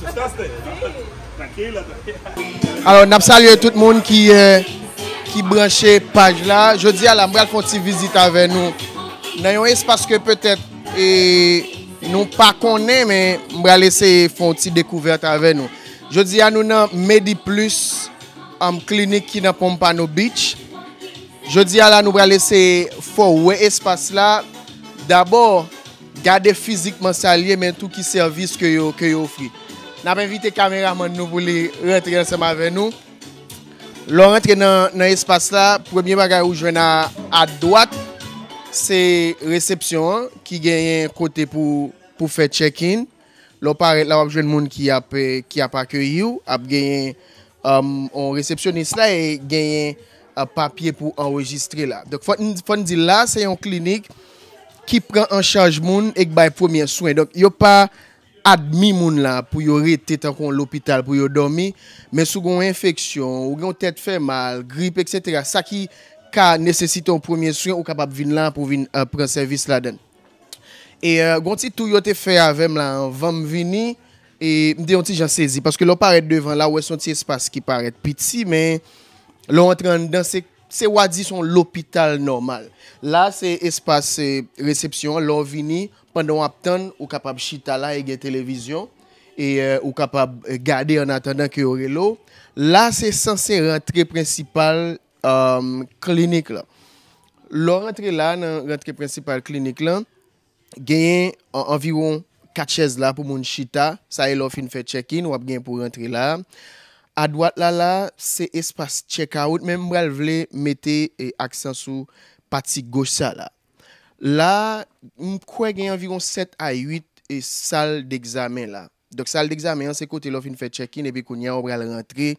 Se staste, nab salye tout moun ki branche paj la. Je di ala mbra l fonsi vizit ave nou. Nan yon espase ke petet nou pa konen, men mbra l ese fonsi dekouvert ave nou. Je di ala nou nan MediPlus, am klinik ki nan Pompano Beach. Je di ala nou mbra l ese fò wè espase la. D'abord, gade fizikman salye men tout ki servis ke yo fri. N ap evite kameraman nou pou li rentre anseman ven nou. Lo rentre nan espase la, premye bagay ou jwen an adouat, se resepsyon ki genyen kote pou fe check-in. Lo pare la wap jwen moun ki ap akye yu, ap genyen an um, resepsyonis la, e genyen uh, papye pou enregistre la. Fon di la, se yon klinik ki pren an chanj moun ek bay premye souen. Yo pa... Admi moun la pou yo rete tan kon l'opital pou yo domi Men sou gon infeksyon, ou gon tet fè mal, grip, etc Sa ki ka nesesite ou premier suyen ou kapap vin la pou vin euh, pran servis la den E gon ti tou yo te fè avèm la, vam vini E mde yon ti jan sezi, paske lò paret devan la wè son ti espase ki paret piti Men lò entran dan se wadi son l'opital normal La se espase resepsyon, lò vini Pendon wap ton, ou kapab chita la e gen televizyon. E, e ou kapab gade an atanda ki ore lo. La se sanse rentre principal um, klinik la. Lo rentre la nan rentre principal klinik la, genyen anviron 4 chez la pou moun chita. Sa e lo fin fe check-in, wap genyen pou rentre la. A dwat la la, se espas check-out. Men mbrel vle mette e, ak san sou pati gosha la. La, m kwen gen anviron 7 a 8 sal de examen la. Dok sal de examen, anse kote lo fin fè check-in, ebe kon ya obre al rentre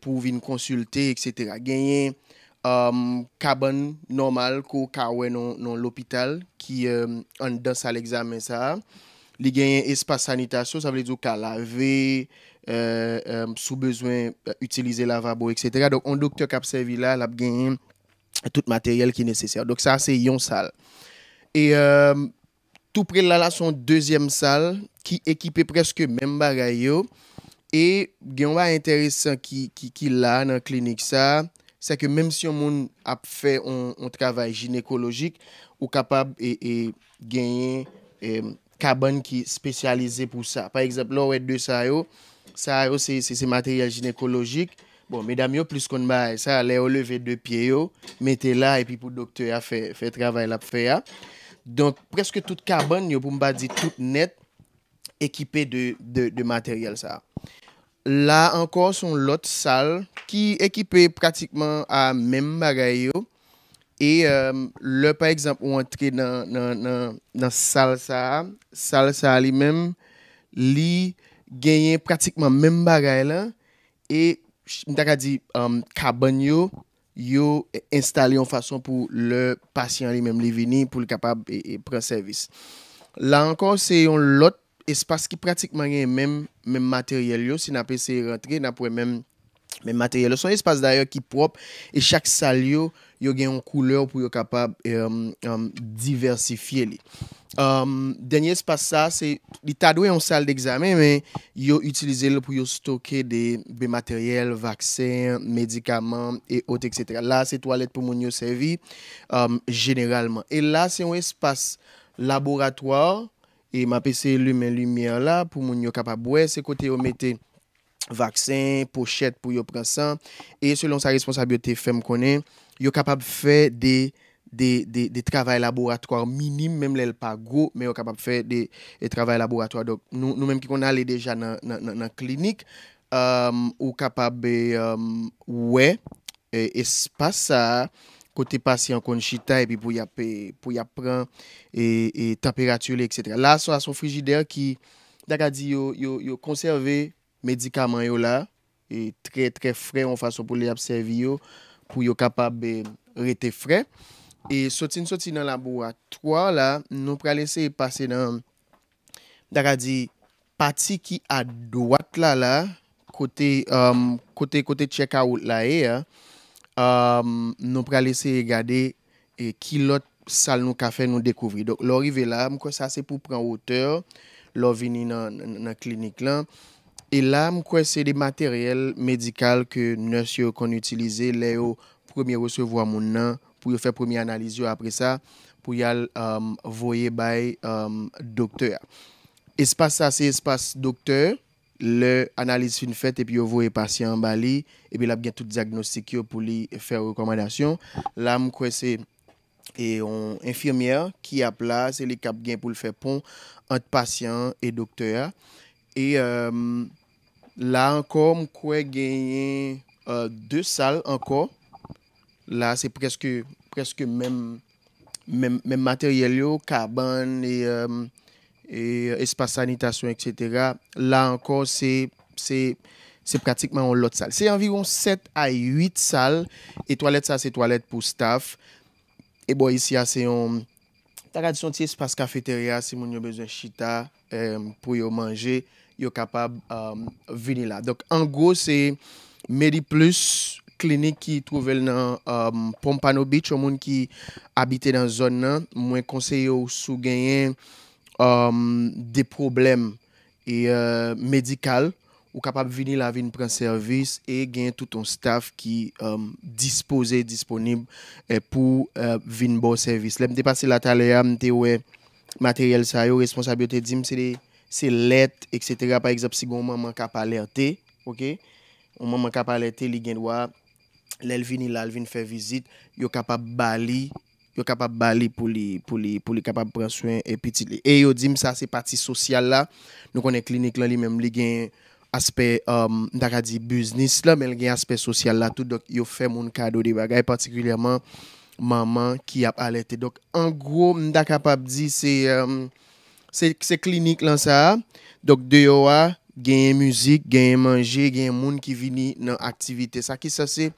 pou vin konsulte, etc. Genyen, kaban normal ko kawen non l'opital, ki an dan sal examen sa. Li genyen espase sanitasyon, sa vle dzo ka lave, sou bezwen utilize lavabo, etc. Dok, an doktor kapsevi la, la genyen, tout materyel ki neseser. Dok sa se yon sal. Et euh, tout pre la la son deuxième sal, ki ekipe preske men baray yo, et genwa enteresan ki la nan klinik sa, sa ke menm si yon moun ap fe yon travay ginekologik, ou kapab genye euh, kaban ki spesyalize pou sa. Par exemple, la ou et de sa yo, sa yo se materyel ginekologik, Bon, me dam yo plus kon ba e sa, le yo leve de pie yo, mete la, e pi pou doktor ya fe, fe travay la pou fe ya. Don, preske tout karbon yo pou mba di tout net, ekipe de, de, de materyal sa. La, ankor son lot sal, ki ekipe pratikman a mem bagay yo, e, le, pa ekzamp, ou antre nan, nan, nan, nan sal sa, sal sa li men, li genyen pratikman mem bagay la, e, Nta ka di um, kabon yo, yo installe yon fason pou le pasyon li menm li vini pou li kapab e, e pre servis. La ankon se yon lot, espase ki pratikman yon menm materyel yo, si na pe se rentre, na pou yon menm. men materye. Le son espase d'ayor ki prop e chak sal yo, yo gen yon kouleur pou yo kapab diversifiye li. Dernye espase sa, se li tadwe yon sal de examen, men yo utilize le pou yo stoke de be materye, vaksen, medikaman, e et ote, etc. La se toalet pou moun yo servi generalman. E la se yon espase laboratoire e mape se lume lumiye la pou moun yo kapab wese kote yo mete vaksin, pochette pou yo prasan, e selon sa responsabilite fem konen, yo kapab fe de travay laboratoire minim, menm lèl pa go, men yo kapab fe de travay laboratoire. Nou menm ki kon ale deja nan klinik, yo euh, kapab euh, we espasa kote pasyen kon chita, e pou ya pran e, e temperatule, etc. La son frigider ki yo konserve Medikaman yo la, e tre tre frey an fason pou li apsevi yo, pou yo kapab e, rete frey. E sotin sotin nan labo a 3 la, nou pralese yi pase nan, daga di, pati ki a doat la la, kote um, kote check out la e, um, nou pralese yi gade, e, ki lot sal nou kafe nou dekouvri. Lou rive la, mwen kwa sa se pou pran ote, lou vini nan klinik lan, E la m kwen se de materyel medikal ke nes yo kon utilize le yo premye recevo a moun nan pou yo fe premye analize yo apre sa pou yal um, voye bay um, dokteur. E se passe sa se se passe dokteur, le analize fin fete epi yo voye pasyen ba li epi la b gen tout diagnostik yo pou li fe rekomendasyon. La m kwen se e yon infirmier ki a plase li kap gen pou le fe pon ant pasyen e dokteur. E e La anko m kwe genye 2 sal anko. La se preske mem materyelyo, karbon, espase sanitasyon, etc. La anko se pratikman on lot sal. Se anviron 7 a 8 sal. E toalet sa se toalet pou staff. E bon, isi ya se yon... Ta gadi son tiye, se pas kafeteria, se moun yo bezwen chita pou yo manje, yo kapab vini la. An go, se MediPlus, klinik ki touvel nan Pompano Beach, moun ki abite nan zon nan, mwen konseyo sou genyen de problem e, euh, medikal. ou kapap vini la vin pran servis, e gen tout ton staff ki um, dispose disponib eh, pou eh, vin bo servis. Le mte pase la talera, mte we materyal sa yo, responsabiyote dim, se let, et cetera, pa egzapsi goun man man kap alerte, ok, man man kap alerte, li gen wap, lel vini la, lel vini fe vizit, yo kapap bali, yo kapap bali pou li kapap pran suen epitit li. E yo dim sa, se pati sosyal la, nou konen klinik lan li menm li gen aspe, ndak a di business la, men gen aspe sosyal la tout, dok yo fe moun kado di bagay, partikulyaman maman ki ap alete. Dok, an gou, ndak a pap di, um, se klinik lan sa, dok deyo a, genye muzik, genye manje, genye moun ki vini nan aktivite. Sa ki sa se,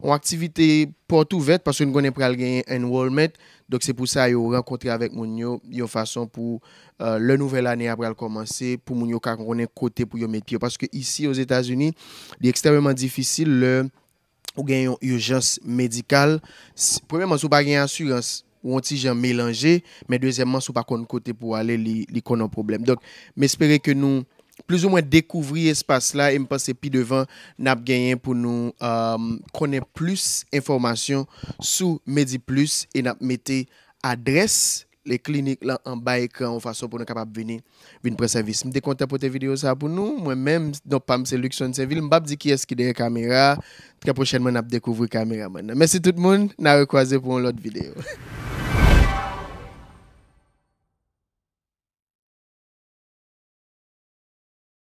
ou aktivite portou vet, paswen konen pral genyen en wolmet, dok se pou sa yo renkontre avèk moun yo, yo fason pou euh, le nouvel ane ap pral komanse, pou moun yo kak konen kote pou yo met pyo. Paske isi, ouz Etasuni, li ekstrememan difisil, ou genyen yon urjans medikal. Prwenman sou pa genyen ansurans, ou an ti jen melanje, men dezemman sou pa konen kote pou ale li konen problem. Dok, men espere ke nou, plus ou mwen dekouvri espas la e mwen pase pi devan, nap genyen pou nou konen plus informasyon sou MediPlus e nap mette adres le klinik la anba ekran ou fason pou nou kapap veni vin pre servis. Mwen dekonte pou te video sa pou nou, mwen men, do pa mwen seleksyon se vil, mwen bap di ki eski de kamera, tka prochenman nap dekouvri kamera mwen. Mese tout moun, nan rekwaze pou an lot video.